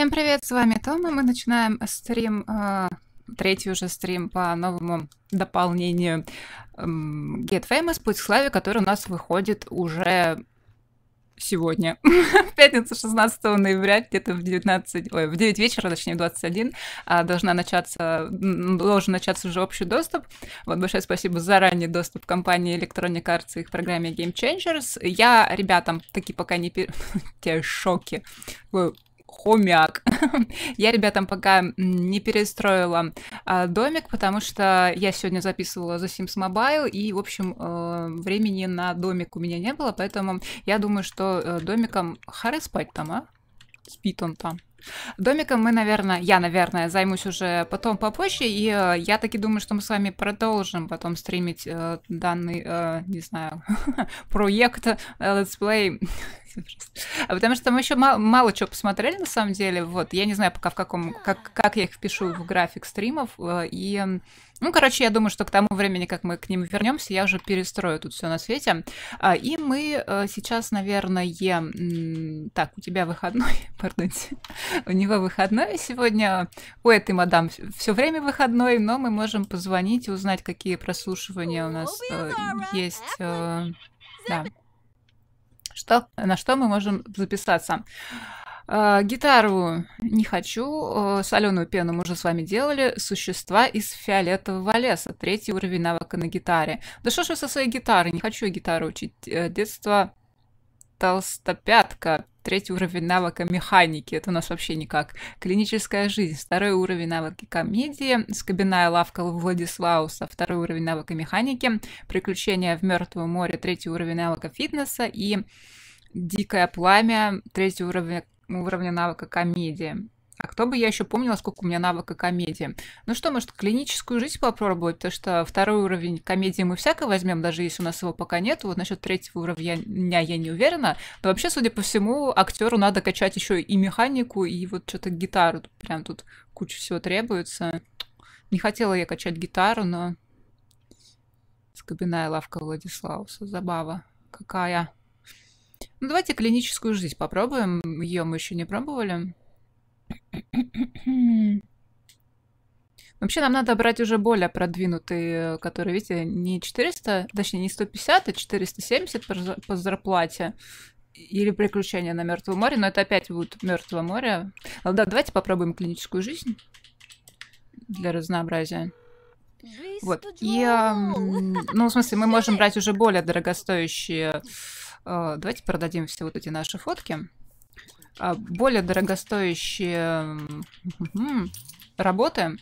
Всем привет, с вами Тома. Мы начинаем стрим, а, третий уже стрим по новому дополнению эм, Get Famous, Путь к славе, который у нас выходит уже сегодня, в пятницу 16 ноября, где-то в 19, ой, в 9 вечера, точнее, в 21, а, должна начаться, должен начаться уже общий доступ. Вот, большое спасибо за ранний доступ компании Electronic Arts и их программе Game Changers. Я ребятам таки пока не... Те шоки хомяк. я, ребятам, пока не перестроила а, домик, потому что я сегодня записывала за Sims Mobile, и, в общем, э, времени на домик у меня не было, поэтому я думаю, что э, домиком... Хары спать там, а? Спит он там. Домиком мы, наверное, я, наверное, займусь уже потом попозже, и э, я таки думаю, что мы с вами продолжим потом стримить э, данный, э, не знаю, проект э, Play, а Потому что мы еще мало, мало чего посмотрели, на самом деле. Вот, я не знаю пока в каком, как, как я их впишу в график стримов, э, и ну, короче, я думаю, что к тому времени, как мы к ним вернемся, я уже перестрою тут все на свете. А, и мы э, сейчас, наверное, так, у тебя выходной, пардонте, у него выходной сегодня, у этой мадам все время выходной, но мы можем позвонить и узнать, какие прослушивания у нас э, есть. Э, да. Что, на что мы можем записаться. А, гитару не хочу. А, Соленую пену мы уже с вами делали. Существа из фиолетового леса. Третий уровень навыка на гитаре. Да что ж со своей гитарой? Не хочу гитару учить. Э, детство толстопятка. Третий уровень навыка механики. Это у нас вообще никак. Клиническая жизнь. Второй уровень навыки комедии. Скобяная лавка Владислауса. Второй уровень навыка механики. Приключения в Мертвом море. Третий уровень навыка фитнеса. И Дикое пламя, третий уровень уровня навыка комедия. А кто бы я еще помнила, сколько у меня навыка комедии? Ну что, может, клиническую жизнь попробовать? Потому что второй уровень комедии мы всяко возьмем, даже если у нас его пока нет. Вот насчет третьего уровня я, я не уверена. Но вообще, судя по всему, актеру надо качать еще и механику, и вот что-то гитару. Прям тут куча всего требуется. Не хотела я качать гитару, но... Скобяная лавка Владислауса. Забава. Какая? Ну, давайте клиническую жизнь попробуем. Ее мы еще не пробовали. Вообще нам надо брать уже более продвинутые, которые, видите, не 400, точнее не 150, а 470 по зарплате. Или приключения на Мертвом море, но это опять будет Мертвое море. Ну, да, давайте попробуем клиническую жизнь для разнообразия. Вот. И, ну, в смысле, мы можем брать уже более дорогостоящие а, давайте продадим все вот эти наши фотки. А, более дорогостоящие работы.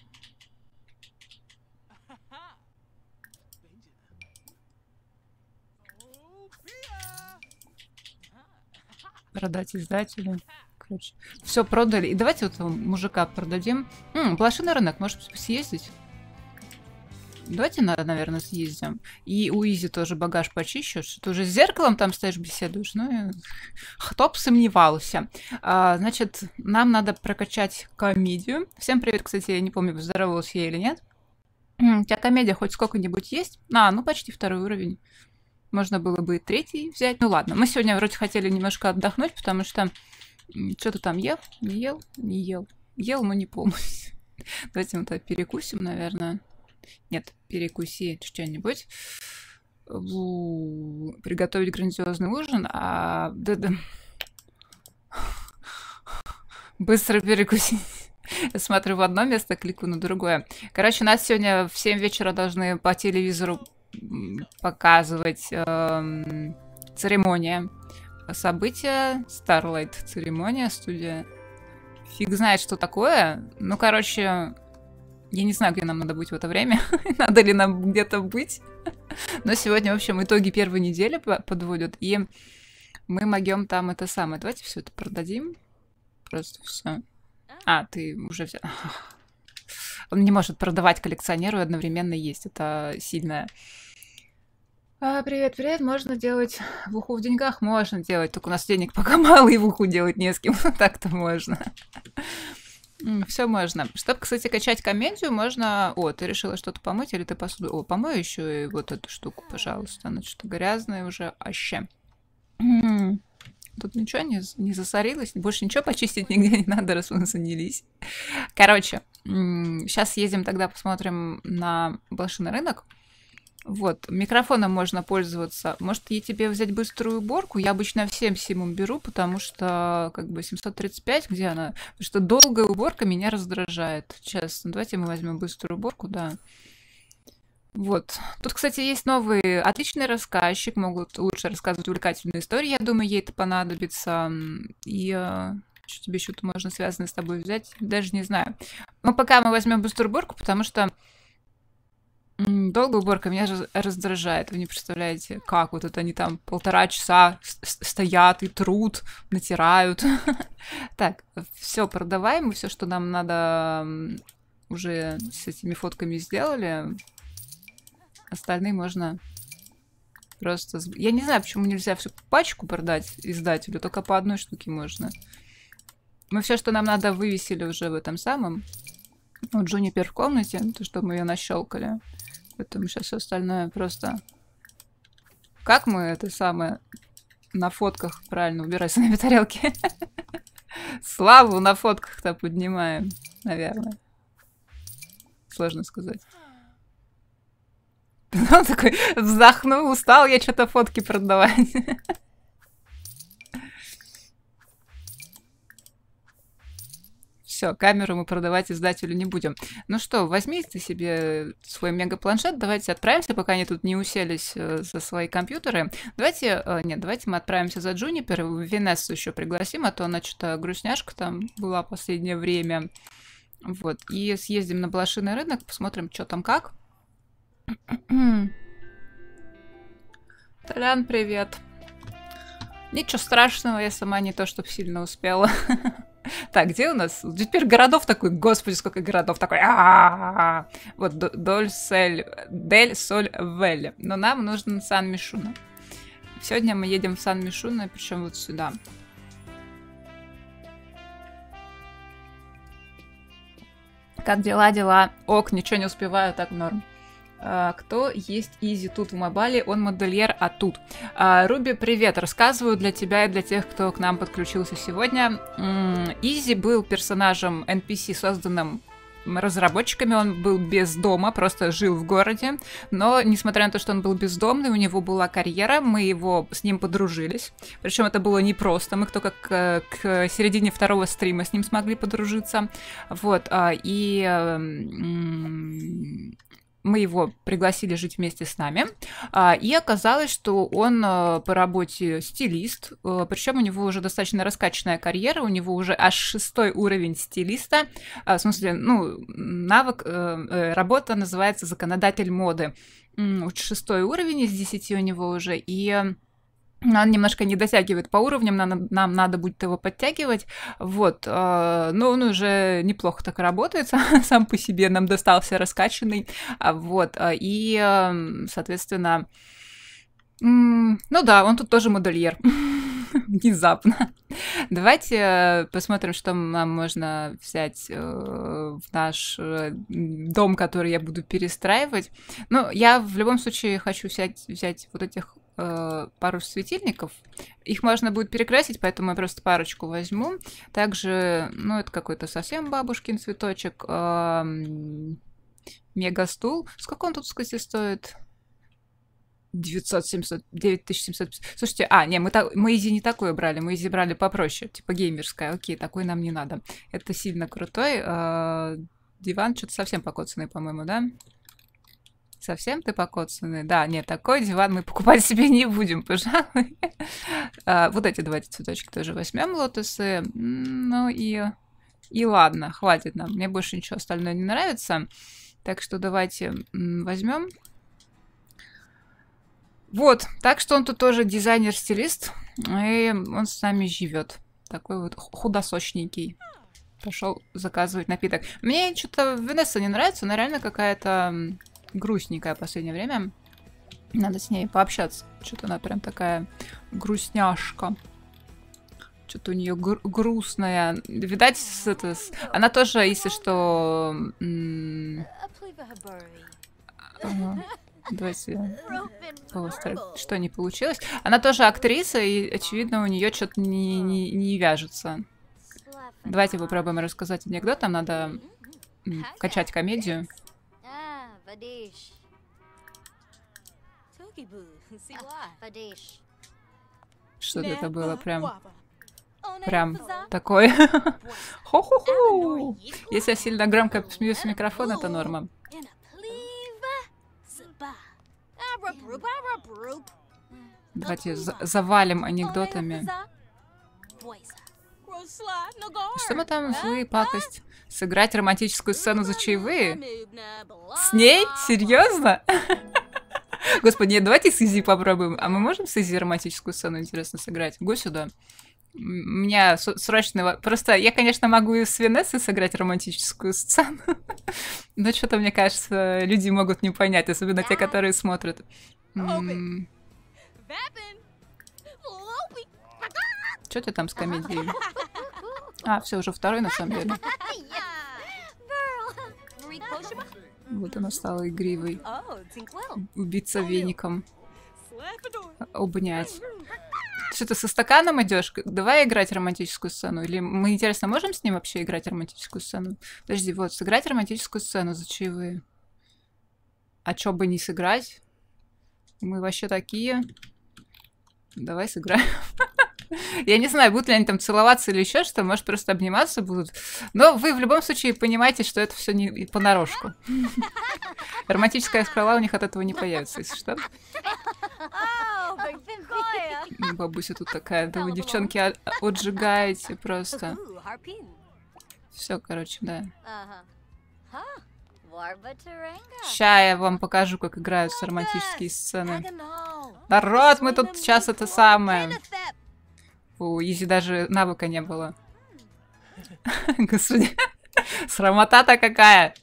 Продать издателю. Короче, все продали. И давайте вот мужика продадим. М, блошиный рынок, может съездить? Давайте, наверное, съездим. И у Изи тоже багаж почищу. Что ты уже с зеркалом там стоишь, беседуешь? Ну, кто бы сомневался. А, значит, нам надо прокачать комедию. Всем привет, кстати, я не помню, поздоровалась я или нет. У тебя комедия хоть сколько-нибудь есть? А, ну почти второй уровень. Можно было бы и третий взять. Ну ладно, мы сегодня вроде хотели немножко отдохнуть, потому что что-то там ел, не ел, не ел. Ел, но не полностью. Давайте мы тогда перекусим, наверное. Нет, перекуси что-нибудь, приготовить грандиозный ужин, а... Да-да. Быстро перекуси. Я смотрю в одно место, клику на другое. Короче, нас сегодня в 7 вечера должны по телевизору показывать эм, церемония. Событие Starlight церемония, студия. Фиг знает, что такое. Ну, короче, я не знаю, где нам надо быть в это время, надо ли нам где-то быть. Но сегодня, в общем, итоги первой недели подводят, и мы могем там это самое. Давайте все это продадим. Просто все. А, ты уже взял. Он не может продавать коллекционеру и одновременно есть. Это сильное. А, привет, привет. Можно делать в уху в деньгах? Можно делать. Только у нас денег пока мало, и в уху делать не с кем. Так-то можно. Все можно. Чтобы, кстати, качать комедию, можно... О, ты решила что-то помыть или ты посуду... О, помой еще и вот эту штуку, пожалуйста. Она что-то грязная уже. Аще. Тут ничего не, не засорилось, больше ничего почистить нигде не надо, раз мы занялись. Короче, сейчас едем тогда посмотрим на блошиный рынок. Вот, микрофоном можно пользоваться. Может, и тебе взять быструю уборку? Я обычно всем симум беру, потому что, как бы, 735, где она? Потому что долгая уборка меня раздражает. Сейчас, ну, давайте мы возьмем быструю уборку, да. Вот. Тут, кстати, есть новый отличный рассказчик, могут лучше рассказывать увлекательные истории, я думаю, ей это понадобится. И э, что тебе еще-то можно связанное с тобой взять, даже не знаю. Но пока мы возьмем быструю уборку, потому что Долгая уборка меня раздражает. Вы не представляете, как вот это они там полтора часа стоят и труд, натирают. Так, все продаваемо, все, что нам надо, уже с этими фотками сделали. Остальные можно просто... Я не знаю, почему нельзя всю пачку продать издателю, только по одной штуке можно. Мы все, что нам надо, вывесили уже в этом самом. Ну, Джунипер в комнате, то, что мы ее нащелкали. Поэтому сейчас все остальное просто... Как мы это самое на фотках правильно убирать на тарелки? Славу на фотках-то поднимаем, наверное. Сложно сказать. Он такой вздохнул, устал я что-то фотки продавать. все, камеру мы продавать издателю не будем. Ну что, возьми ты себе свой мегапланшет, давайте отправимся, пока они тут не уселись э, за свои компьютеры. Давайте, э, нет, давайте мы отправимся за Джунипер, Венессу еще пригласим, а то она что-то грустняшка там была последнее время. Вот, и съездим на блошиный рынок, посмотрим, что там как. Толян, привет. Ничего страшного, я сама не то, чтобы сильно успела. Так, где у нас? Теперь городов такой, господи, сколько городов такой. Вот Дольсель, Дель Соль Вель. Но нам нужен Сан-Мишуна. Сегодня мы едем в Сан-Мишуна, причем вот сюда. Как дела, дела? Ок, ничего не успеваю, так норм. А, кто есть Изи тут в мобайле, он модельер, а тут. А, Руби, привет, рассказываю для тебя и для тех, кто к нам подключился сегодня. Изи был персонажем NPC, созданным разработчиками. Он был без дома, просто жил в городе. Но, несмотря на то, что он был бездомный, у него была карьера, мы его с ним подружились. Причем это было непросто. Мы кто как к середине второго стрима с ним смогли подружиться. Вот. А, и э, мы его пригласили жить вместе с нами, а, и оказалось, что он э, по работе стилист, э, причем у него уже достаточно раскачанная карьера, у него уже аж шестой уровень стилиста, а, в смысле, ну, навык, э, работа называется «Законодатель моды», шестой уровень из десяти у него уже, и но он немножко не дотягивает по уровням, нам, нам надо будет его подтягивать. Вот, э, но он уже неплохо так работает сам по себе, нам достался раскачанный. А вот, э, и, эм, соответственно, ну да, он тут тоже модельер. Внезапно. Давайте э, посмотрим, что нам можно взять в наш дом, который я буду перестраивать. Ну, я в любом случае хочу взять, взять вот этих э, пару светильников. Их можно будет перекрасить, поэтому я просто парочку возьму. Также, ну, это какой-то совсем бабушкин цветочек. Э, мегастул. Сколько он тут, кстати, стоит? 9700. Слушайте, а, не, мы, так, мы изи не такое брали, мы изи брали попроще, типа геймерская. Окей, такой нам не надо. Это сильно крутой. Э, диван что-то совсем покоцанный, по-моему, да? Совсем ты покоцанный? Да, нет, такой диван мы покупать себе не будем, пожалуй. А, вот эти два цветочки тоже возьмем, лотосы. Ну и... И ладно, хватит нам. Мне больше ничего остальное не нравится. Так что давайте возьмем. Вот, так что он тут тоже дизайнер-стилист. И он с нами живет. Такой вот худосочненький пошел заказывать напиток. Мне что-то Венесса не нравится, она реально какая-то грустненькая в последнее время. Надо с ней пообщаться. Что-то она прям такая грустняшка. Что-то у нее гр грустная. Видать, с, это, с... она тоже, если что... Ага. Давайте Что не получилось? Она тоже актриса, и, очевидно, у нее что-то не, не, не вяжется. Давайте попробуем рассказать анекдот. нам надо качать комедию. Pradesh ah, что это было прям... Oh, прям такой? Хо-хо-хо! Если я сильно громко смеюсь в микрофон, это норма. Давайте завалим анекдотами. Что мы там, злые пакость? сыграть романтическую сцену за чаевые? С ней? Серьезно? Господи, нет, давайте с Изи попробуем. А мы можем с Изи романтическую сцену, интересно, сыграть? Го сюда. У меня срочного... Просто я, конечно, могу и с Венессой сыграть романтическую сцену, но что-то, мне кажется, люди могут не понять, особенно те, которые смотрят. Что ты там с комедией? А, все, уже второй на самом деле. Вот она стала игривой. Убиться веником. Обнять. Что ты со стаканом идешь? Давай играть романтическую сцену. Или мы, интересно, можем с ним вообще играть романтическую сцену? Подожди, вот, сыграть романтическую сцену за чаевые. А чё бы не сыграть? Мы вообще такие. Давай сыграем. Я не знаю, будут ли они там целоваться или еще что, может, просто обниматься будут. Но вы в любом случае понимаете, что это все не понарошку. Романтическая скала у них от этого не появится, если что. Бабуся тут такая, да вы, девчонки, отжигаете просто. Все, короче, да. Ща я вам покажу, как играют с романтические сцены. Народ, мы тут сейчас это самое. У типа, Изи даже навыка не было. Господи, срамота-то какая!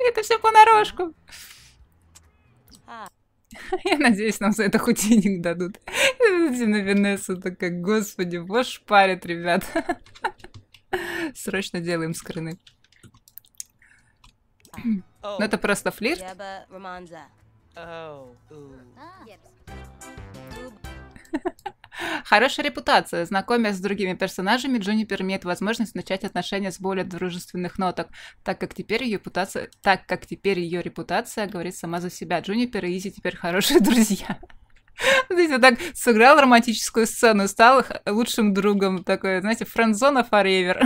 Это все понарошку. Я надеюсь, нам за это хоть денег дадут. На Венессу такая, господи, ваш парит, ребят. Срочно делаем скрины. Но ну, это просто флирт. Хорошая репутация. Знакомясь с другими персонажами, Джунипер имеет возможность начать отношения с более дружественных ноток, так как теперь ее репутация, так как теперь ее репутация говорит сама за себя. Джунипер и Изи теперь хорошие друзья. Знаете, так сыграл романтическую сцену, стал лучшим другом такой, знаете, френдзона forever.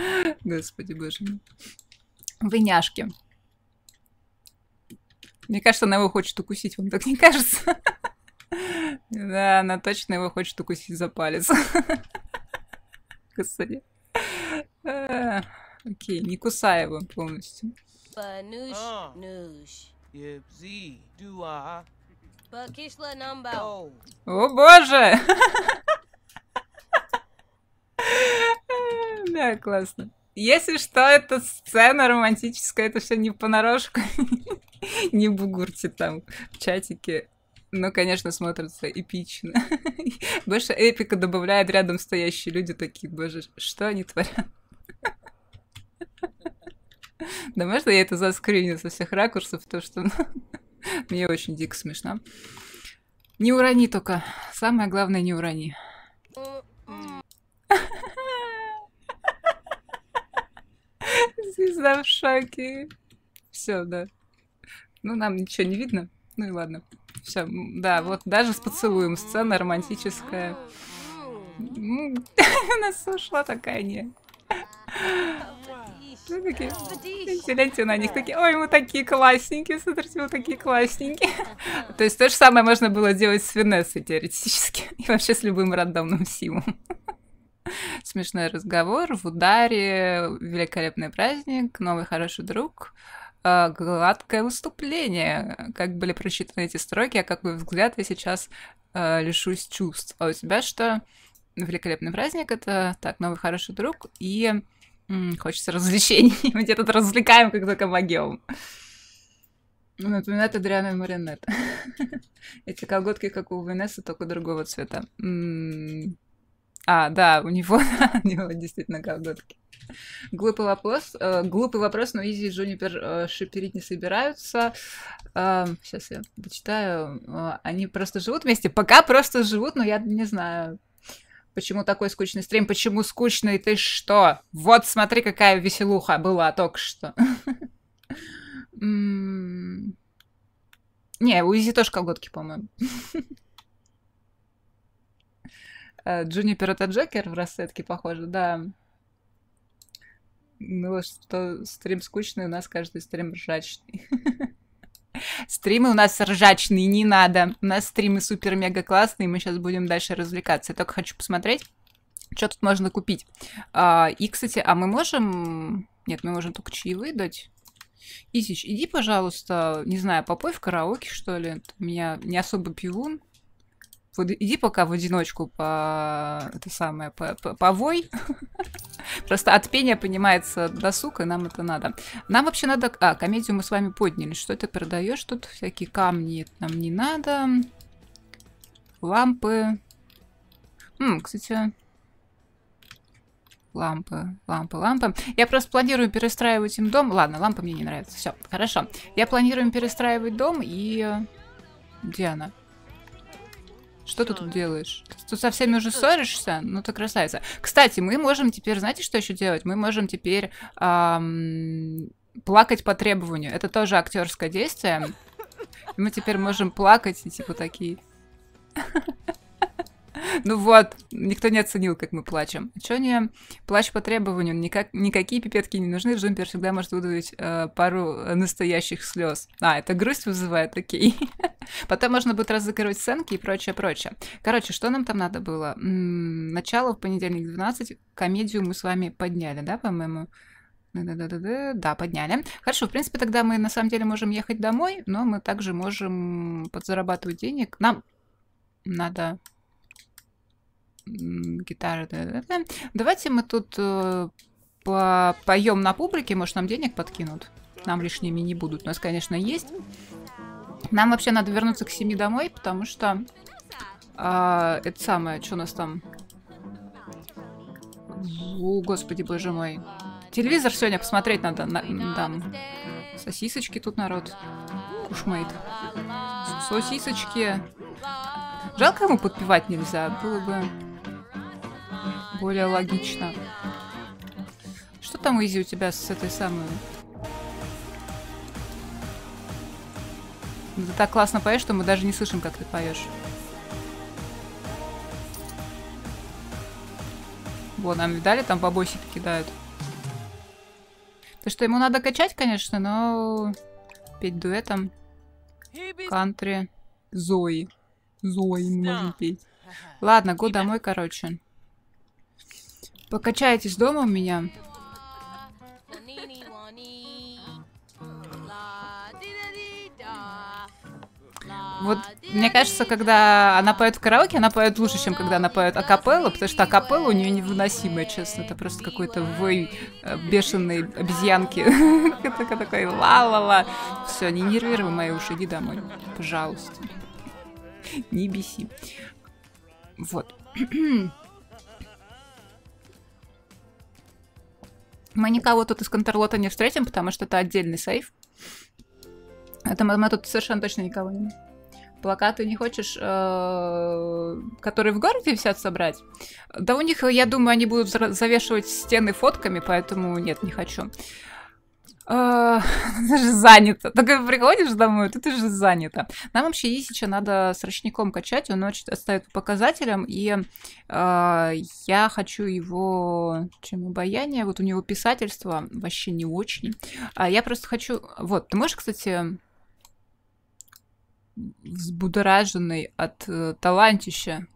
Господи, боже мой. Выняшки. Мне кажется, она его хочет укусить, вам так не кажется? Да, она точно его хочет укусить за палец. Господи. Э, окей, не кусай его полностью. А. О боже! Да, классно. Если что, это сцена романтическая, это все не понарошку, не бугурте там в чатике. Но, конечно, смотрится эпично. Больше эпика добавляет рядом стоящие люди такие, боже, что они творят? Да можно я это заскриню со всех ракурсов, то что мне очень дико смешно. Не урони только. Самое главное, не урони. Звезда в шоке. Все, да. Ну, нам ничего не видно. Ну и ладно. Все, да, вот даже с поцелуем сцена романтическая. Нас ушла такая не. Такие, гляньте на них, такие, ой, мы такие классненькие, смотрите, мы такие классненькие. То есть то же самое можно было делать с Венессой теоретически, и вообще с любым рандомным симом. смешной разговор, в ударе, великолепный праздник, новый хороший друг, э, гладкое выступление. Как были прочитаны эти строки, а какой взгляд я сейчас э, лишусь чувств. А у тебя что? Великолепный праздник — это, так, новый хороший друг, и хочется развлечений. Мы тебя тут развлекаем, как только могем. Ну, напоминает Адриана Маринет. Эти колготки, как у Венесы, только другого цвета. А, да, у него, у него действительно колготки. Глупый вопрос. Э, глупый вопрос, но Изи и Джунипер э, шиперить не собираются. Э, сейчас я дочитаю. Э, они просто живут вместе? Пока просто живут, но я не знаю, почему такой скучный стрим, почему скучный ты что? Вот смотри, какая веселуха была только что. Не, у Изи тоже колготки, по-моему. Джуни э, это Джокер в расцветке похоже, да. Ну, что стрим скучный, у нас каждый стрим ржачный. Стримы у нас ржачные, не надо. У нас стримы супер-мега классные, мы сейчас будем дальше развлекаться. Я только хочу посмотреть, что тут можно купить. А, и, кстати, а мы можем... Нет, мы можем только чаевые дать. Изич, иди, пожалуйста, не знаю, попой в караоке, что ли. У меня не особо пивун иди пока в одиночку по... Это самое, по, по, повой. Просто от пения понимается досуг, и нам это надо. Нам вообще надо... А, комедию мы с вами подняли. Что ты продаешь тут? Всякие камни нам не надо. Лампы. М, кстати, Лампы, лампы, лампы. Я просто планирую перестраивать им дом. Ладно, лампы мне не нравятся. Все, хорошо. Я планирую перестраивать дом и... Где э, она? Что ты ну тут делаешь? Ты со всеми уже ссоришься? Ну ты красавица. Кстати, мы можем теперь, знаете, что еще делать? Мы можем теперь эм, плакать по требованию. Это тоже актерское действие. Мы теперь можем плакать и типа такие. Ну вот, никто не оценил, как мы плачем. А чё не плач по требованию, никак, никакие пипетки не нужны, джумпер всегда может выдавить э, пару э, настоящих слез. А, это грусть вызывает, окей. Потом можно будет разыгрывать сценки и прочее, прочее. Короче, что нам там надо было? начало в понедельник 12, комедию мы с вами подняли, да, по-моему? Да, подняли. Хорошо, в принципе, тогда мы на самом деле можем ехать домой, но мы также можем подзарабатывать денег. Нам надо гитара. Да, да, да. Давайте мы тут э, поем на публике, может, нам денег подкинут. Нам лишними не будут. У нас, конечно, есть. Нам вообще надо вернуться к семье домой, потому что э, это самое, что у нас там... О, господи, боже мой. Телевизор сегодня посмотреть надо. На, там сосисочки тут народ. Кушмейт. Сосисочки. Жалко ему подпевать нельзя. Было бы более логично. Что там, Изи, у тебя с этой самой... Ты так классно поешь, что мы даже не слышим, как ты поешь. Вон, нам видали, там бабосики кидают. То, что ему надо качать, конечно, но петь дуэтом. Кантри. Зои. Зои не петь. Ладно, го домой, короче. Покачаетесь дома у меня? Вот, мне кажется, когда она поет в караоке, она поет лучше, чем когда она поет акапелла, потому что акапелла у нее невыносимая, честно. Это просто какой-то вой э, бешеной обезьянки. Это такой ла-ла-ла. Все, не нервируй мои уши, иди домой. Пожалуйста. Не беси. Вот. Мы никого тут из Контрлота не встретим, потому что это отдельный сейф. Это мы, мы тут совершенно точно никого не... Плакаты не хочешь, э, которые в городе висят, собрать? Да у них, я думаю, они будут завешивать стены фотками, поэтому нет, не хочу ты э, же занята. Так приходишь домой, ты, ты же занята. Нам вообще Исича надо с ручником качать, он очень отстает по показателям, и э, я хочу его, чем обаяние, вот у него писательство вообще не очень. А я просто хочу, вот, ты можешь, кстати, взбудораженный от э, талантища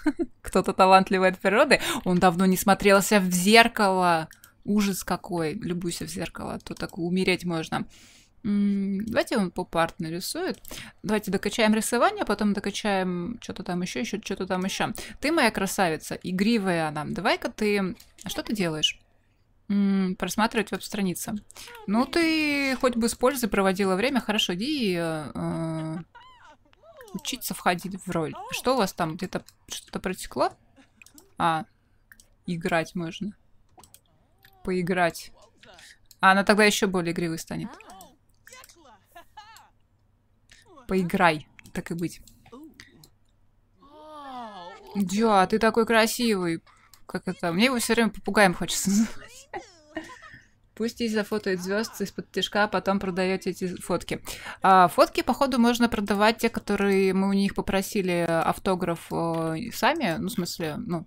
кто-то талантливый от природы, он давно не смотрелся в зеркало ужас какой, любуйся в зеркало, то так умереть можно. Давайте он по арт нарисует. Давайте докачаем рисование, потом докачаем что-то там еще, еще что-то там еще. Ты моя красавица, игривая она. Давай-ка ты... А что ты делаешь? М-м, просматривать веб-страницы. Ну, ты хоть бы с пользой проводила время. Хорошо, иди э, э, учиться входить в роль. Что у вас там? Где-то что-то протекло? А, играть можно поиграть. А она тогда еще более игривой станет. Поиграй, так и быть. Дя, ты такой красивый. Как это? Мне его все время попугаем хочется называть. Пусть есть зафотают звезд из-под тяжка, а потом продаете эти фотки. А, фотки, походу, можно продавать те, которые мы у них попросили автограф э, сами. Ну, в смысле, ну,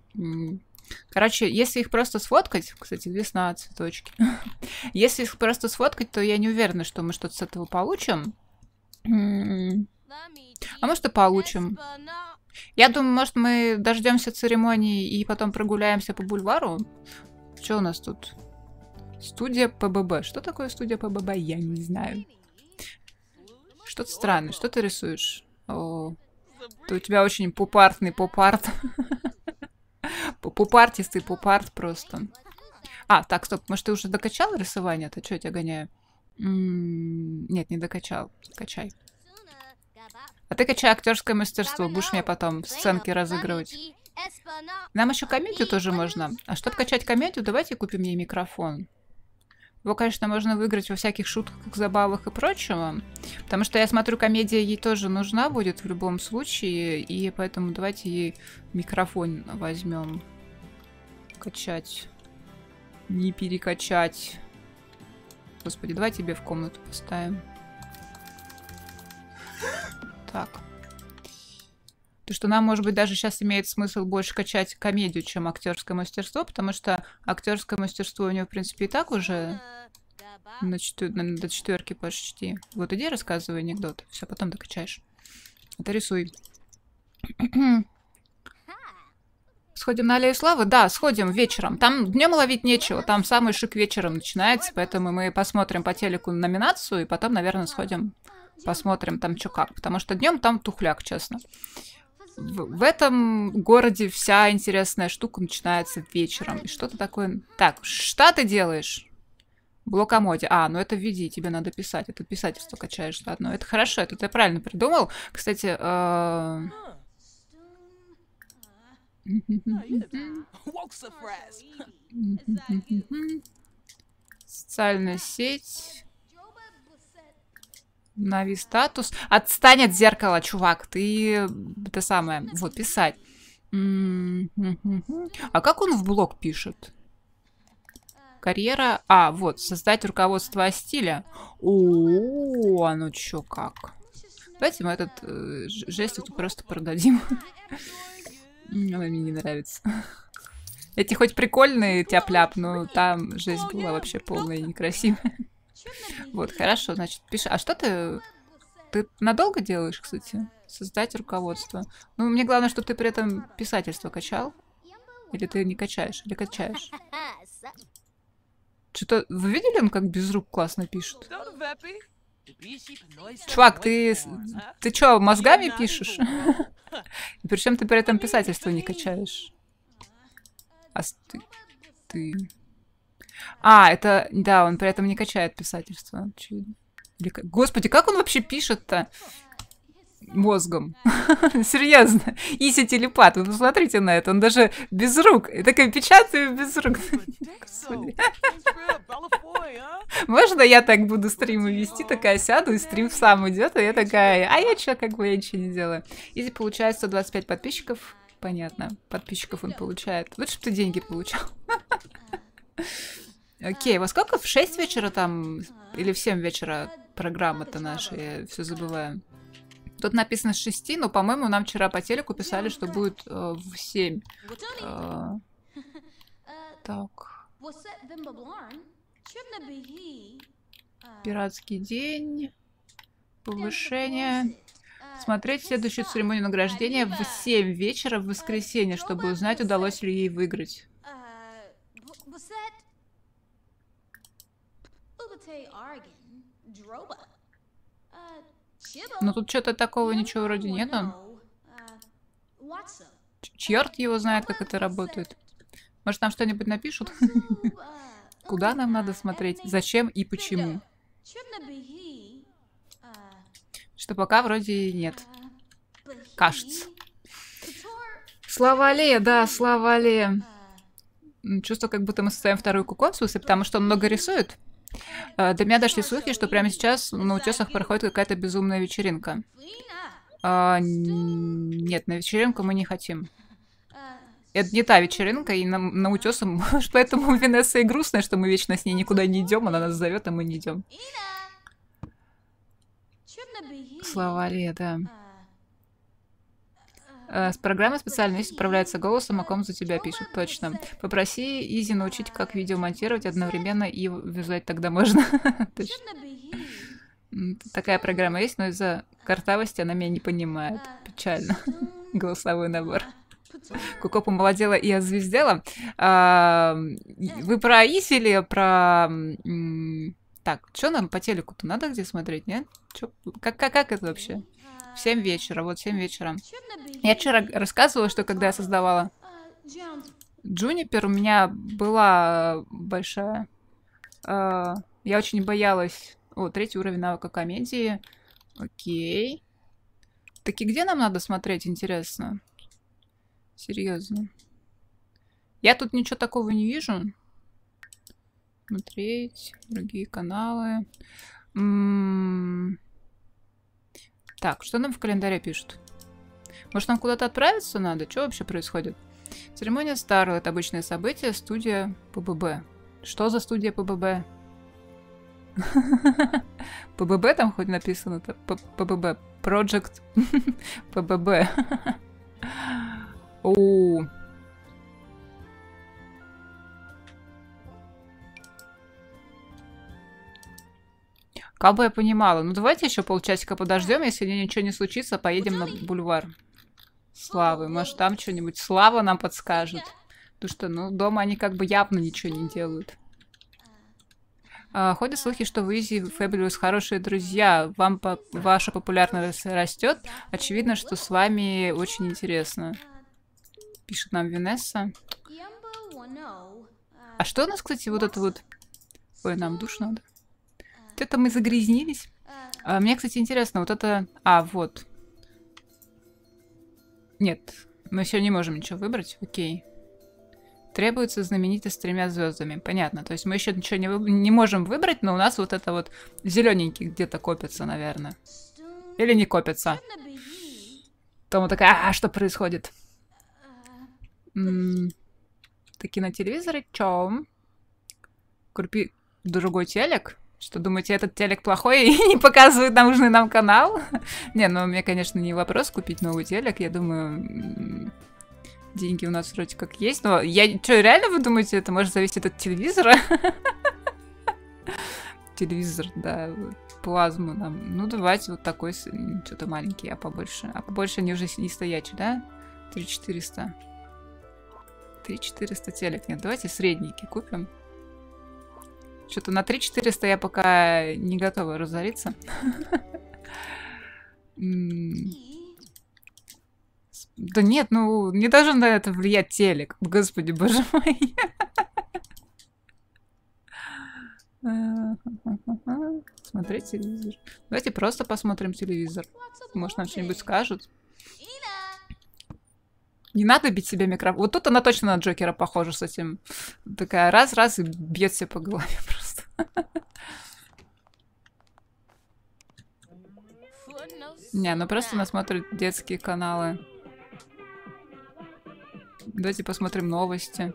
Короче, если их просто сфоткать, кстати, весна, цветочки. если их просто сфоткать, то я не уверена, что мы что-то с этого получим. М-м-м. А может и получим. Я думаю, может мы дождемся церемонии и потом прогуляемся по бульвару. Что у нас тут? Студия ПББ. Что такое студия ПББ? Я не знаю. Что-то странное. Что ты рисуешь? О, у тебя очень попартный попарт. Поп-артист и поп просто. А, так, стоп, может, ты уже докачал рисование? Ты что, я тебя гоняю? М-м-м, нет, не докачал. Качай. А ты качай актерское мастерство. Будешь мне потом сценки разыгрывать. Нам еще комедию тоже можно. А чтобы качать комедию, давайте купим ей микрофон. Его, конечно, можно выиграть во всяких шутках, забавах и прочего. Потому что я смотрю, комедия ей тоже нужна будет в любом случае. И поэтому давайте ей микрофон возьмем. Качать. Не перекачать. Господи, давай тебе в комнату поставим. Так. То, что нам, может быть, даже сейчас имеет смысл больше качать комедию, чем актерское мастерство, потому что актерское мастерство у него, в принципе, и так уже на четвер... до четверки почти. Вот иди рассказывай анекдот, все, потом докачаешь. Это рисуй. Сходим на Аллею Славы? Да, сходим вечером. Там днем ловить нечего, там самый шик вечером начинается, поэтому мы посмотрим по телеку номинацию и потом, наверное, сходим посмотрим там что как, потому что днем там тухляк, честно в, в этом городе вся интересная штука начинается вечером. И что-то такое... Так, что ты делаешь? Блокомоде. А, ну это введи. тебе надо писать. Это писательство качаешь заодно. Это хорошо, это ты правильно придумал. Кстати, э... Социальная сеть. Нави статус. Отстань от зеркала, чувак. Ты это самое. Вот, писать. А как он в блог пишет? А. Карьера. А, вот, создать руководство стиля О, а ну чё как? Давайте мы этот э, жест просто продадим. Она мне не нравится. Эти хоть прикольные тяп-ляп, но там жесть была вообще полная и некрасивая. Вот, хорошо, значит, пиши. А что ты... Ты надолго делаешь, кстати? Создать руководство. Ну, мне главное, чтобы ты при этом писательство качал. Или ты не качаешь, или качаешь. Что-то... Вы видели, он как без рук классно пишет? Чувак, ты... Ты чё, мозгами пишешь? Причем ты при этом писательство не качаешь. А ты... Ты... А, это... Да, он при этом не качает писательство. Господи, как он вообще пишет-то? мозгом. Серьезно. Иси телепат. Вы посмотрите на это. Он даже без рук. И такая печатаю без рук. Можно я так буду стримы вести? Такая сяду, и стрим сам идет. А я такая, а я что, как бы я ничего не делаю. Изи получает 125 подписчиков. Понятно. Подписчиков он получает. Лучше бы ты деньги получал. Окей, во сколько? В 6 вечера там? Или в 7 вечера программа-то наша? Я все забываю. Тут написано с 6, но, по-моему, нам вчера по телеку писали, что будет э, в 7. Э, так. Пиратский день. Повышение. Смотреть следующую церемонию награждения в 7 вечера в воскресенье, чтобы узнать, удалось ли ей выиграть. Uh, ну тут что-то такого ничего вроде нету. Uh, Черт его знает, как это работает. Может, нам что-нибудь напишут? Uh, Куда нам надо смотреть? Зачем и почему? Что пока вроде нет. Кажется. Слава Аллея, да, слава Аллея. Чувство, как будто мы составим вторую куконсусы, потому что он много рисует. А, до меня дошли слухи, что прямо сейчас на утесах проходит какая-то безумная вечеринка. А, нет, на вечеринку мы не хотим. Это не та вечеринка, и на, на утесах, может, поэтому Венесса и грустная, что мы вечно с ней никуда не идем, она нас зовет, а мы не идем. Слова Леда. да. А, Э, с программой специалист справляется голосом, о ком за тебя пишут. Точно. Попроси Изи научить, как видео монтировать одновременно и вязать тогда можно. Такая программа есть, но из-за картавости она меня не понимает. Печально. Голосовой набор. Куко помолодела и озвездела. А, вы про Изи или про... Так, что нам по телеку-то надо где смотреть, нет? как это вообще? в 7 вечера, вот 7 вечера. Я вчера рассказывала, что когда я создавала Джунипер, у меня была большая... Э, я очень боялась... О, третий уровень навыка комедии. Окей. Таки где нам надо смотреть, интересно? Серьезно. Я тут ничего такого не вижу. Смотреть другие каналы. М м-м-м. Так, что нам в календаре пишут? Может, нам куда-то отправиться надо? Что вообще происходит? Церемония это Обычное событие. Студия ПББ. Что за студия ПББ? ПББ там хоть написано? ПББ. Project ПББ. О, Как бы я понимала. Ну, давайте еще полчасика подождем. Если ничего не случится, поедем на бульвар Славы. Может, там что-нибудь Слава нам подскажет. Потому что, ну, дома они как бы явно ничего не делают. А, ходят слухи, что вы и Фэбилиус хорошие друзья. Вам по ваша популярность растет. Очевидно, что с вами очень интересно. Пишет нам Винесса. А что у нас, кстати, вот это вот... Ой, нам душ надо. Где-то мы загрязнились. А, мне, кстати, интересно, вот это... А, вот. Нет, мы все не можем ничего выбрать. Окей. Требуется знаменитость с тремя звездами. Понятно. То есть мы еще ничего не, не можем выбрать, но у нас вот это вот зелененький где-то копится, наверное. Или не копится. Тома такая, а, что происходит? Такие на телевизоре, чем? крупи другой телек? Что думаете, этот телек плохой и не показывает нужный нам канал? не, ну мне, конечно, не вопрос купить новый телек. Я думаю, деньги у нас вроде как есть. Но я... Что, реально вы думаете, это может зависеть от телевизора? Телевизор, да, плазму нам. Ну, давайте вот такой, что-то маленький, а побольше. А побольше они уже не стоячие, да? 3400. 3400 телек. Нет, давайте средненький купим. Что-то на 3-400 я пока не готова разориться. Да нет, ну не должен на это влиять телек. Господи, боже мой. Смотреть телевизор. Давайте просто посмотрим телевизор. Может, нам что-нибудь скажут не надо бить себе микрофон. Вот тут она точно на Джокера похожа с этим. Такая раз-раз и бьет себе по голове просто. Не, ну просто она смотрит детские каналы. Давайте посмотрим новости.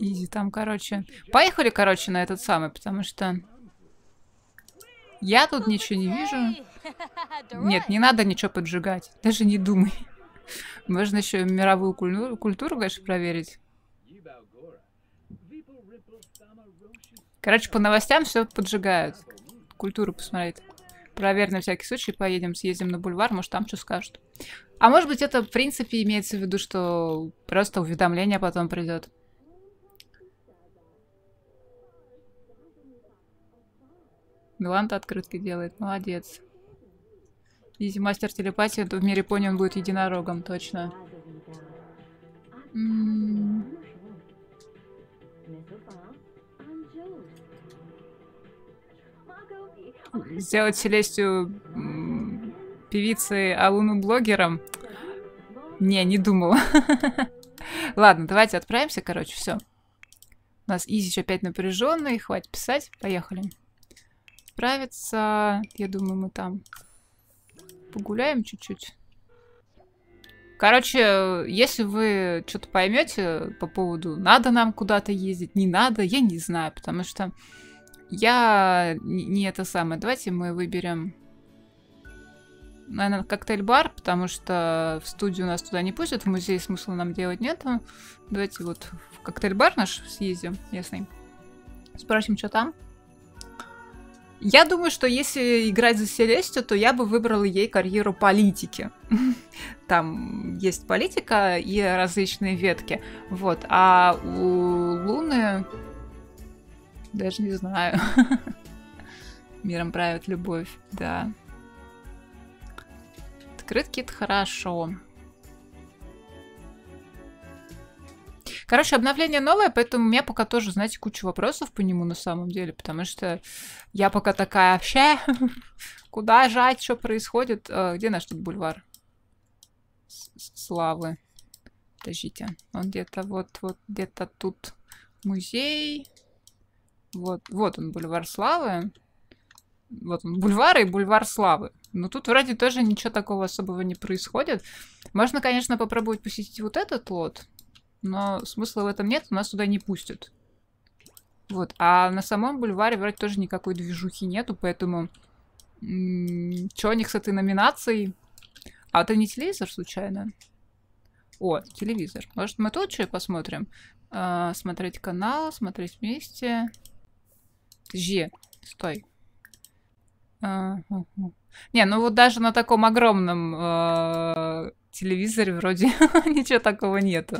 Изи там, короче. Поехали, короче, на этот самый, потому что... Я тут ничего не вижу. Нет, не надо ничего поджигать. Даже не думай. Можно еще мировую культуру, культуру, конечно, проверить. Короче, по новостям все поджигают. Культуру посмотреть. Проверь на всякий случай, поедем, съездим на бульвар, может там что скажут. А может быть это в принципе имеется в виду, что просто уведомление потом придет. Миланта открытки делает. Молодец. Изи мастер телепатии, а то в мире пони он будет единорогом, точно. Сделать Селестию певицей, а Луну блогером? Не, не думала. Ладно, давайте отправимся, короче, все. У нас Изи еще опять напряженный, хватит писать, поехали справиться. Я думаю, мы там погуляем чуть-чуть. Короче, если вы что-то поймете по поводу, надо нам куда-то ездить, не надо, я не знаю, потому что я не это самое. Давайте мы выберем, наверное, коктейль-бар, потому что в студию нас туда не пустят, в музей смысла нам делать нету. Давайте вот в коктейль-бар наш съездим, ясный. Спросим, что там. Я думаю, что если играть за Селестию, то я бы выбрала ей карьеру политики. Там есть политика и различные ветки. Вот. А у Луны... Даже не знаю. Миром правит любовь, да. Открытки — это хорошо. Короче, обновление новое, поэтому у меня пока тоже, знаете, куча вопросов по нему на самом деле, потому что я пока такая вообще, куда жать, что происходит, а, где наш тут бульвар? Славы. Подождите, он где-то вот, вот где-то тут музей. Вот, вот он, бульвар Славы. Вот он, бульвар и бульвар Славы. Но тут вроде тоже ничего такого особого не происходит. Можно, конечно, попробовать посетить вот этот лот но смысла в этом нет, нас туда не пустят. Вот, а на самом бульваре вроде тоже никакой движухи нету, поэтому... Чё у них с этой номинацией? А это не телевизор, случайно? О, телевизор. Может, мы тут что посмотрим? А, смотреть канал, смотреть вместе. Подожди, стой. А, угу. Не, ну вот даже на таком огромном а, телевизоре вроде ничего такого нету.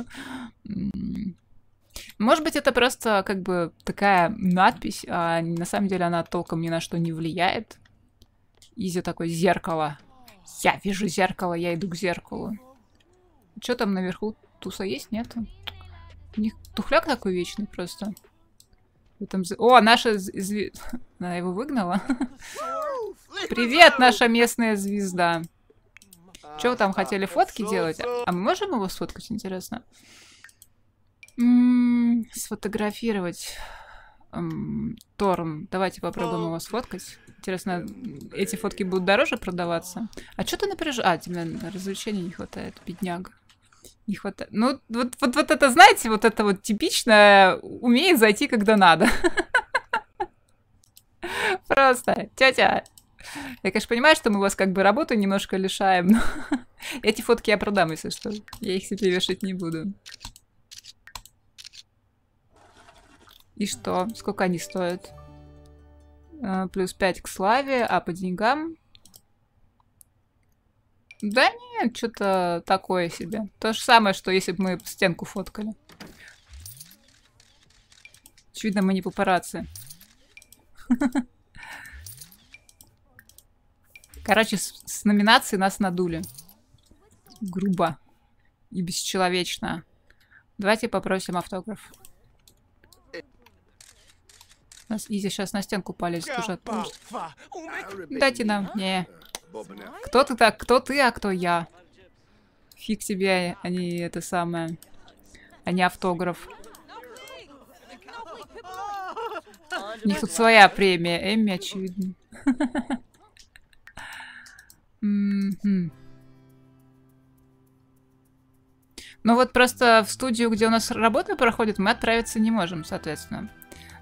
Может быть, это просто как бы такая надпись, а на самом деле она толком ни на что не влияет. Изи такое зеркало. Я вижу зеркало, я иду к зеркалу. Что там наверху? Туса есть? Нет? У них тухляк такой вечный просто. Там... О, наша... Зв... Она его выгнала? Привет, наша местная звезда. Че вы там хотели фотки делать? А мы можем его сфоткать, интересно? сфотографировать. Эм, Торн. Давайте попробуем ну, его сфоткать. Интересно, э, эти фотки будут дороже продаваться? А что ты напряжешь? А, тебе развлечений не хватает, бедняга. Не хватает. Ну, вот, вот, вот это, знаете, вот это вот типичное умеет зайти, когда надо. Просто тетя, я, конечно, понимаю, что мы вас как бы работу немножко лишаем, но эти фотки я продам, если что. Я их себе вешать не буду. И что? Сколько они стоят? А, плюс 5 к славе, а по деньгам... Да нет, что-то такое себе. То же самое, что если бы мы стенку фоткали. Очевидно, мы не папарацци. Короче, с, с номинации нас надули. Грубо. И бесчеловечно. Давайте попросим автограф. У нас Изи сейчас на стенку полезет уже Дайте нам. Не. Кто ты так? Кто ты, а кто я? Фиг тебе, они это самое. Они автограф. У них тут своя премия. Эмми, очевидно. Ну вот просто в студию, где у нас работа проходит, мы отправиться не можем, соответственно.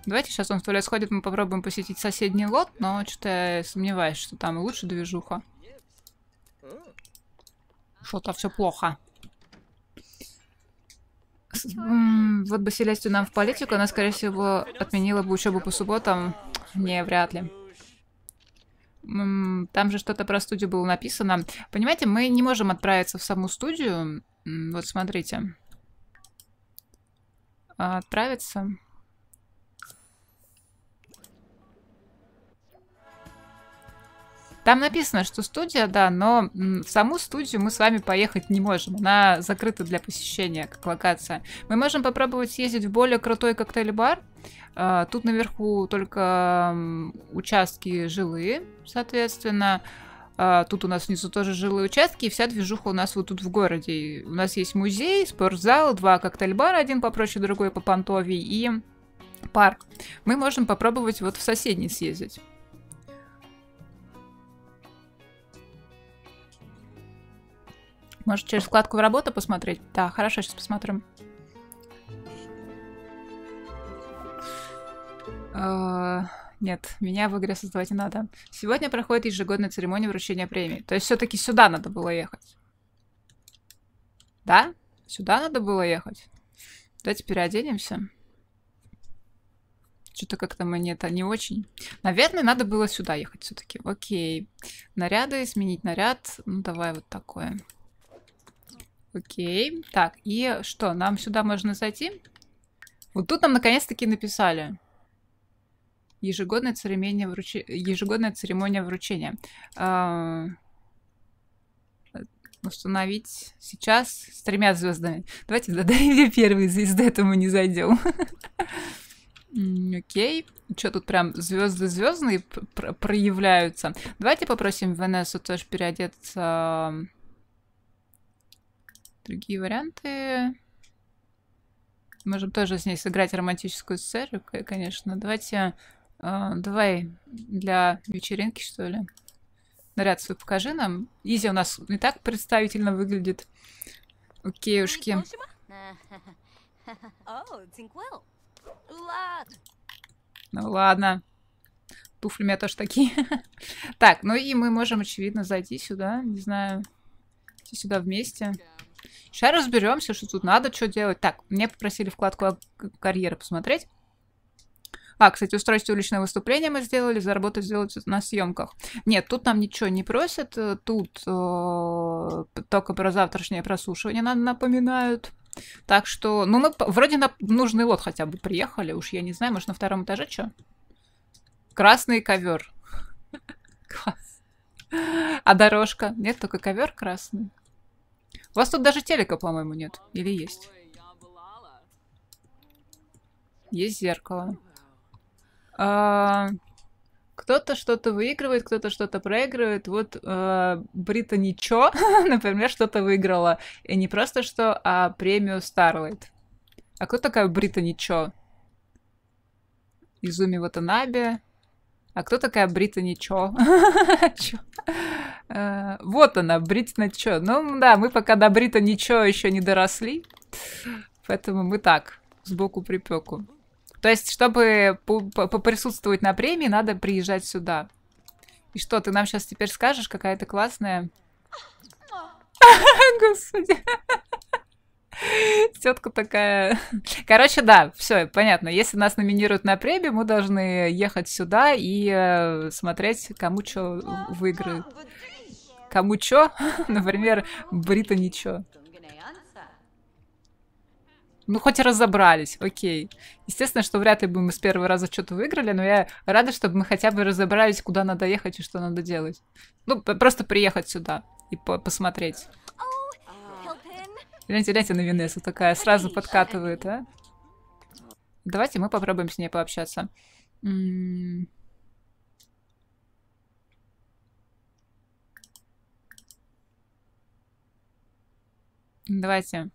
Давайте сейчас он в туалет сходит, мы попробуем посетить соседний лот, но что-то я сомневаюсь, что там лучше движуха. Что-то все плохо. Вот бы Селестию нам в политику, она, скорее всего, отменила бы учебу по субботам. Не, вряд ли. Там же что-то про студию было написано. Понимаете, мы не можем отправиться в саму студию. Вот смотрите. Отправиться. Там написано, что студия, да, но в саму студию мы с вами поехать не можем. Она закрыта для посещения, как локация. Мы можем попробовать съездить в более крутой коктейль-бар. А, тут наверху только участки жилые, соответственно. А, тут у нас внизу тоже жилые участки, и вся движуха у нас вот тут в городе. У нас есть музей, спортзал, два коктейль-бара, один попроще, другой по понтове, и парк. Мы можем попробовать вот в соседний съездить. Может, через вкладку в работу посмотреть? Да, хорошо, сейчас посмотрим. Э, нет, меня в игре создавать не надо. Сегодня проходит ежегодная церемония вручения премии. То есть все-таки сюда надо было ехать. Да? Сюда надо было ехать. Давайте переоденемся. Что-то как-то мне это не очень. Наверное, надо было сюда ехать все-таки. Окей. Наряды, сменить наряд. Ну, давай вот такое. Окей. Так, и что, нам сюда можно зайти? Вот тут нам наконец-таки написали. Ежегодная церемония, вруч... Ежегодная церемония вручения. А... Установить сейчас с тремя звездами. Давайте додаем две первый звезды, этому а не зайдем. Окей. Что тут прям звезды звездные проявляются? Давайте попросим Венесу тоже переодеться Другие варианты. Можем тоже с ней сыграть романтическую сцену, конечно. Давайте... Э, давай для вечеринки, что ли. Наряд свой покажи нам. Изи у нас не так представительно выглядит. Окейушки. Ну ладно. Туфли у меня тоже такие. так, ну и мы можем, очевидно, зайти сюда. Не знаю. Сюда вместе. Сейчас разберемся, что тут надо, что делать. Так, мне попросили вкладку карьеры посмотреть. А, кстати, устройство уличное выступление мы сделали, заработать сделать на съемках. Нет, тут нам ничего не просят, э, тут э, только про завтрашнее прослушивание нам напоминают. Так что, ну мы вроде на нужный лот хотя бы приехали, уж я не знаю, может на втором этаже что? Красный ковер. Класс. А дорожка? Нет, только ковер красный. У вас тут даже телека, по-моему, нет. Или есть? Есть зеркало. А, кто-то что-то выигрывает, кто-то что-то проигрывает. Вот э, а, Брита ничего, например, что-то выиграла. И не просто что, а премию Старлайт. А кто такая Брита ничего? Изуми Ватанаби. А кто такая Брита ничего? Э, вот она, Бритна чё. Ну да, мы пока до Брита ничего еще не доросли. Поэтому мы так, сбоку припеку. То есть, чтобы поприсутствовать на премии, надо приезжать сюда. И что, ты нам сейчас теперь скажешь, какая ты классная? Господи. Тетка такая. Короче, да, все, понятно. Если нас номинируют на премию, мы должны ехать сюда и э, смотреть, кому что выиграют. Кому чё? Например, Брита ничего. Ну, хоть разобрались, окей. Естественно, что вряд ли бы мы с первого раза что-то выиграли, но я рада, чтобы мы хотя бы разобрались, куда надо ехать и что надо делать. Ну, просто приехать сюда и по посмотреть. Гляньте, гляньте на Венесу, такая сразу подкатывает, а? Давайте мы попробуем с ней пообщаться. М м-м-м. -м Давайте.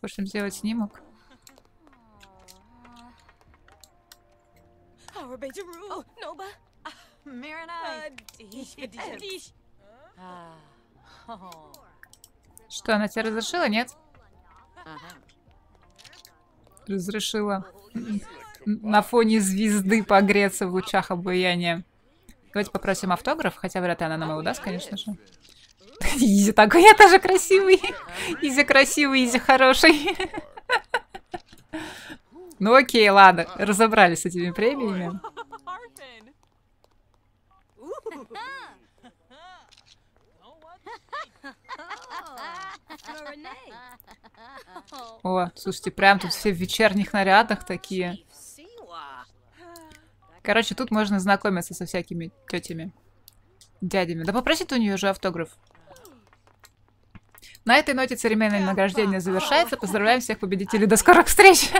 Пошли сделать снимок. Что, она тебя разрешила, нет? Разрешила. На фоне звезды погреться в лучах обаяния. Давайте попросим автограф, хотя вряд ли она нам его даст, конечно же. Изи такой, я тоже красивый. Изи красивый, Изи хороший. Ну окей, ладно, разобрались с этими премиями. О, слушайте, прям тут все в вечерних нарядах такие. Короче, тут можно знакомиться со всякими тетями, дядями. Да попросит у нее же автограф. На этой ноте церемония награждения а, завершается. Поздравляем всех победителей. До скорых встреч!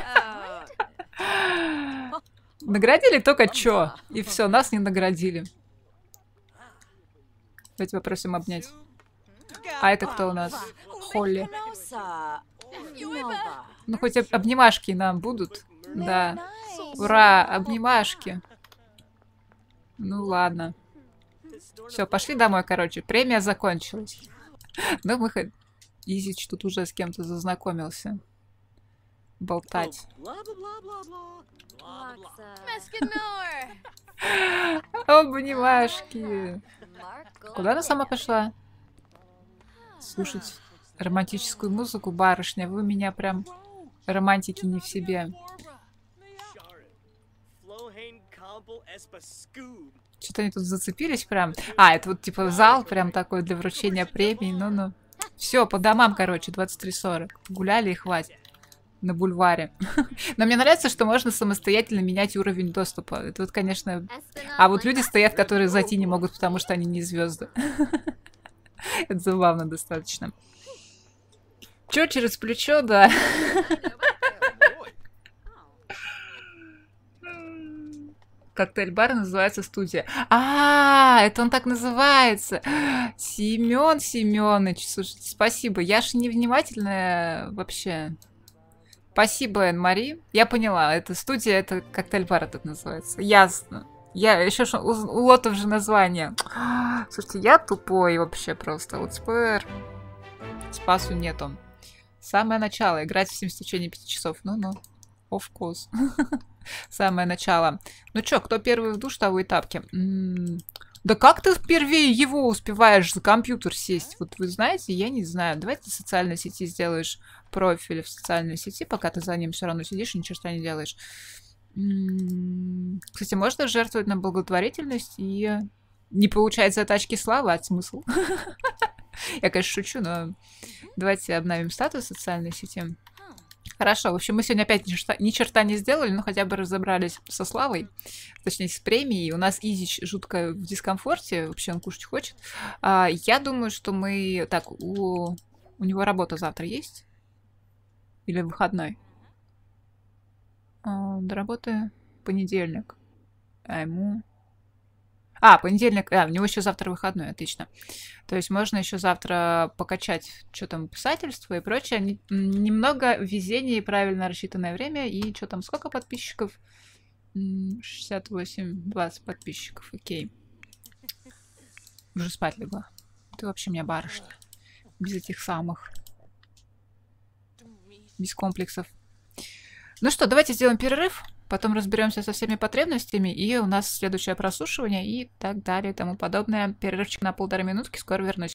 Наградили только чё. И все, нас не наградили. Давайте попросим обнять. А это кто у нас? Холли. Ну, хоть обнимашки нам будут. Да. Ура, обнимашки. Ну, ладно. Все, пошли домой, короче. Премия закончилась. Ну, мы хоть... Изич тут уже с кем-то зазнакомился. Болтать. Обнимашки. Куда она сама пошла? Слушать романтическую музыку, барышня. Вы меня прям романтики не в себе. Что-то они тут зацепились прям. А, это вот типа зал прям такой для вручения премии. Ну-ну. Все, по домам, короче, 23.40. Гуляли и хватит. На бульваре. Но мне нравится, что можно самостоятельно менять уровень доступа. Это вот, конечно... А вот люди стоят, которые зайти не могут, потому что они не звезды. Это забавно достаточно. Че через плечо, да. коктейль-бар называется студия. А, это он так называется. Семен Семенович, слушайте, спасибо. Я же невнимательная вообще. Спасибо, Энн-Мари. Я поняла, это студия, это коктейль-бар этот называется. Ясно. Я еще у, у лотов же название. Слушайте, я тупой вообще просто. Вот СПР. Спасу нету. Самое начало. Играть в 7 в течение 5 часов. Ну-ну. Of course. самое начало. Ну чё, кто первый в душ, того и тапки. М -м да как ты впервые его успеваешь за компьютер сесть? Вот вы знаете, я не знаю. Давай ты в социальной сети сделаешь профиль в социальной сети, пока ты за ним все равно сидишь и ни черта не делаешь. М Кстати, можно жертвовать на благотворительность и не получать затачки славы, от а смысл. Я, конечно, шучу, но давайте обновим статус в социальной сети. Хорошо, в общем, мы сегодня опять ни черта, ни черта не сделали, но хотя бы разобрались со Славой, точнее, с премией. У нас Изич жутко в дискомфорте, вообще он кушать хочет. А, я думаю, что мы... Так, у... у него работа завтра есть? Или выходной? А, до работы понедельник. А ему а, понедельник. А, у него еще завтра выходной, отлично. То есть можно еще завтра покачать что там писательство и прочее. Немного везения и правильно рассчитанное время. И что там, сколько подписчиков? 68, 20 подписчиков, окей. Уже спать легла. Ты вообще меня барышня. Без этих самых. Без комплексов. Ну что, давайте сделаем перерыв потом разберемся со всеми потребностями, и у нас следующее прослушивание и так далее и тому подобное. Перерывчик на полторы минутки, скоро вернусь.